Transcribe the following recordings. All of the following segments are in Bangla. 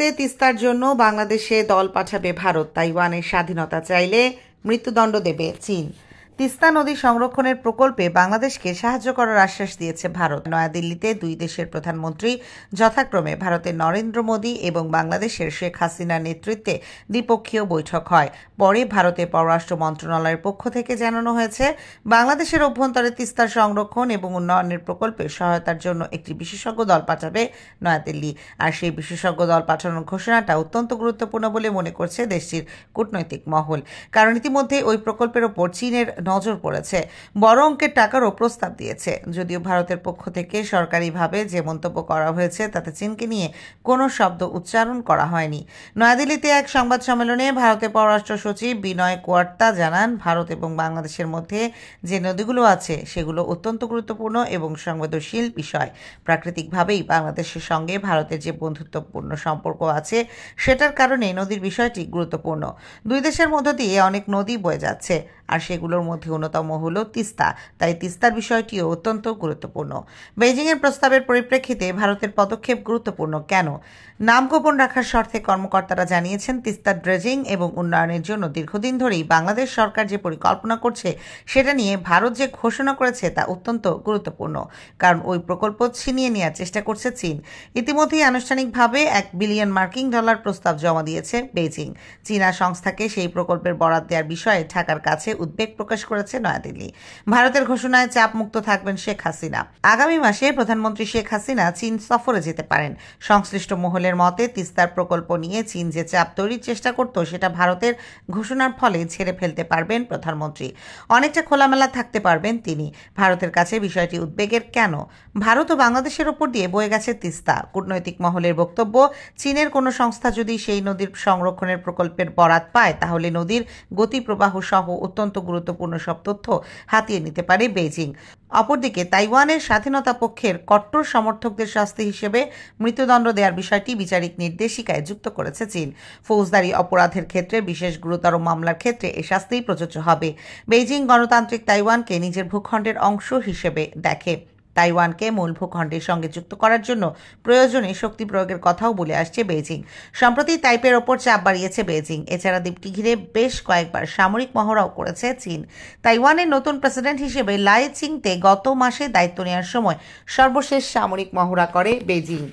তে তিস্তার জন্য বাংলাদেশে দল পাঠাবে ভারত তাইওয়ানের স্বাধীনতা চাইলে মৃত্যুদণ্ড দেবে চীন তিস্তা নদী সংরক্ষণের প্রকল্পে বাংলাদেশকে সাহায্য করার আশ্বাস দিয়েছে ভারত নয়াদিল্লিতে দুই দেশের প্রধানমন্ত্রী যথাক্রমে ভারতের নরেন্দ্র মোদী এবং বাংলাদেশের শেখ হাসিনার নেতৃত্বে দ্বিপক্ষীয় বৈঠক হয় পরে ভারতের পররাষ্ট্র মন্ত্রণালয়ের পক্ষ থেকে জানানো হয়েছে বাংলাদেশের অভ্যন্তরে তিস্তার সংরক্ষণ এবং উন্নয়নের প্রকল্পে সহায়তার জন্য একটি বিশেষজ্ঞ দল পাঠাবে নয়াদিল্লি আর সেই বিশেষজ্ঞ দল পাঠানোর ঘোষণাটা অত্যন্ত গুরুত্বপূর্ণ বলে মনে করছে দেশটির কূটনৈতিক মহল কারণ ইতিমধ্যে ওই প্রকল্পের ওপর চীনের নজর পড়েছে বড় অঙ্কের টাকারও প্রস্তাব দিয়েছে যদিও ভারতের পক্ষ থেকে সরকারিভাবে যে মন্তব্য করা হয়েছে তাতে চীনকে নিয়ে কোনো শব্দ উচ্চারণ করা হয়নি নয়াদিল্লিতে এক সংবাদ সম্মেলনে ভারতের পররাষ্ট্র সচিব বিনয় কোয়ার্তা জানান ভারত এবং বাংলাদেশের মধ্যে যে নদীগুলো আছে সেগুলো অত্যন্ত গুরুত্বপূর্ণ এবং সংবেদনশীল বিষয় প্রাকৃতিকভাবেই বাংলাদেশের সঙ্গে ভারতের যে বন্ধুত্বপূর্ণ সম্পর্ক আছে সেটার কারণে নদীর বিষয়টি গুরুত্বপূর্ণ দুই দেশের মধ্য দিয়ে অনেক নদী বয়ে যাচ্ছে আর সেগুলোর মধ্যে অন্যতম হল তিস্তা তাই তিস্তার বিষয়টিও অত্যন্ত গুরুত্বপূর্ণ বেজিংয়ের প্রস্তাবের পরিপ্রেক্ষিতে ভারতের পদক্ষেপ গুরুত্বপূর্ণ কেন নাম গোপন রাখার স্বার্থে কর্মকর্তারা জানিয়েছেন তিস্তা ড্রেজিং এবং উন্নয়নের জন্য দীর্ঘদিন ধরেই বাংলাদেশ সরকার যে পরিকল্পনা করছে সেটা নিয়ে ভারত যে ঘোষণা করেছে তা অত্যন্ত গুরুত্বপূর্ণ কারণ ওই প্রকল্প ছিনিয়ে নেওয়ার চেষ্টা করছে চীন ইতিমধ্যেই আনুষ্ঠানিকভাবে এক বিলিয়ন মার্কিন ডলার প্রস্তাব জমা দিয়েছে বেজিং চীনা সংস্থাকে সেই প্রকল্পের বরাদ দেওয়ার বিষয়ে ঢাকার কাছে উদ্বেগ প্রকাশ করেছে নয়াদিল্লি ভারতের ঘোষণায় চাপ মুক্ত থাকবেন শেখ হাসিনা আগামী মাসে প্রধানমন্ত্রী শেখ হাসিনা চীন সফরে যেতে পারেন সংশ্লিষ্ট মহলের মতে তিস্তার প্রকল্প নিয়ে চীন যে চাপ তৈরির চেষ্টা করত সেটা ভারতের ঘোষণার ফলে ছেড়ে ফেলতে পারবেন প্রধানমন্ত্রী অনেকটা খোলামেলা থাকতে পারবেন তিনি ভারতের কাছে বিষয়টি উদ্বেগের কেন ভারত ও বাংলাদেশের ওপর দিয়ে বয়ে গেছে তিস্তা কূটনৈতিক মহলের বক্তব্য চীনের কোনো সংস্থা যদি সেই নদীর সংরক্ষণের প্রকল্পের বরাত পায় তাহলে নদীর গতিপ্রবাহ সহ অত্যন্ত অত্যন্ত গুরুত্বপূর্ণ সব তথ্য হাতিয়ে নিতে পারে বেজিং অপরদিকে তাইওয়ানের স্বাধীনতা পক্ষের কট্টর সমর্থকদের শাস্তি হিসেবে মৃত্যুদণ্ড দেওয়ার বিষয়টি বিচারিক নির্দেশিকায় যুক্ত করেছে চীন ফৌজদারি অপরাধের ক্ষেত্রে বিশেষ গুরুতর মামলার ক্ষেত্রে এ শাস্তিই প্রযোজ্য হবে বেইজিং গণতান্ত্রিক তাইওয়ানকে নিজের ভূখণ্ডের অংশ হিসেবে দেখে তাইওয়ানকে মূল ভূখণ্ডের সঙ্গে যুক্ত করার জন্য প্রয়োজনে শক্তি প্রয়োগের কথাও বলে আসছে বেজিং সম্প্রতি তাইপের ওপর চাপ বাড়িয়েছে বেজিং এছাড়া দ্বীপটি ঘিরে বেশ কয়েকবার সামরিক মহড়াও করেছে চীন তাইওয়ানের নতুন প্রেসিডেন্ট হিসেবে লাই চিংতে গত মাসে দায়িত্ব নেওয়ার সময় সর্বশেষ সামরিক মহড়া করে বেজিং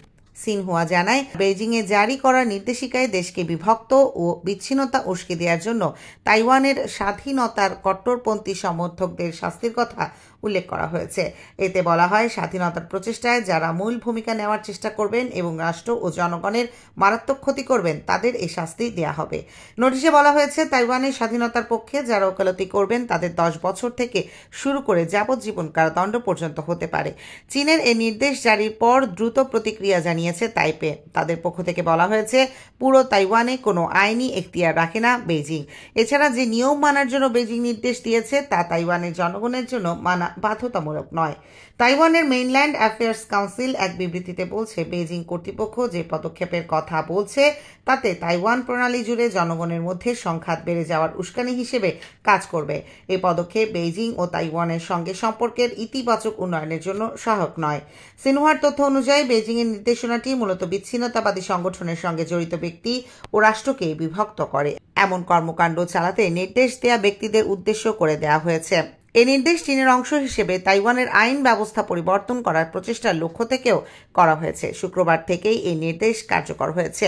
সিনহুয়া জানায় বেইজিংয়ে জারি করা নির্দেশিকায় দেশকে বিভক্ত ও বিচ্ছিন্নতা উস্কে দেওয়ার জন্য তাইওয়ানের স্বাধীনতার কট্টরপন্থী সমর্থকদের শাস্তির কথা উল্লেখ করা হয়েছে এতে বলা হয় স্বাধীনতার প্রচেষ্টায় যারা মূল ভূমিকা নেওয়ার চেষ্টা করবেন এবং রাষ্ট্র ও জনগণের মারাত্মক ক্ষতি করবেন তাদের এই শাস্তি দেয়া হবে নোটিশে বলা হয়েছে তাইওয়ানের স্বাধীনতার পক্ষে যারা ওকালতি করবেন তাদের দশ বছর থেকে শুরু করে যাবজ্জীবন কারাদণ্ড পর্যন্ত হতে পারে চীনের এই নির্দেশ জারির পর দ্রুত প্রতিক্রিয়া জানিয়েছে তাইপে তাদের পক্ষ থেকে বলা হয়েছে পুরো তাইওয়ানে কোনো আইনি এখতিয়ার রাখে না বেজিং এছাড়া যে নিয়ম মানার জন্য বেজিং নির্দেশ দিয়েছে তা তাইওয়ানের জনগণের জন্য মানা বাধ্যতামূলক নয় তাইওয়ানের মেইনল্যান্ড অ্যাফেয়ার্স কাউন্সিল এক বিবৃতিতে বলছে বেজিং কর্তৃপক্ষ যে পদক্ষেপের কথা বলছে তাতে তাইওয়ান প্রণালী জুড়ে জনগণের মধ্যে সংঘাত বেড়ে যাওয়ার উস্কানি হিসেবে কাজ করবে এ পদক্ষেপ বেইজিং ও তাইওয়ানের সঙ্গে সম্পর্কের ইতিবাচক উন্নয়নের জন্য সহায়ক নয় সিনহার তথ্য অনুযায়ী বেজিংয়ের নির্দেশনাটি মূলত বিচ্ছিন্নতাবাদী সংগঠনের সঙ্গে জড়িত ব্যক্তি ও রাষ্ট্রকে বিভক্ত করে এমন কর্মকাণ্ড চালাতে নির্দেশ দেয়া ব্যক্তিদের উদ্দেশ্য করে দেয়া হয়েছে এ নির্দেশ চীনের অংশ হিসেবে তাইওয়ানের আইন ব্যবস্থা পরিবর্তন করার প্রচেষ্টার লক্ষ্য থেকেও করা হয়েছে শুক্রবার থেকেই এই নির্দেশ কার্যকর হয়েছে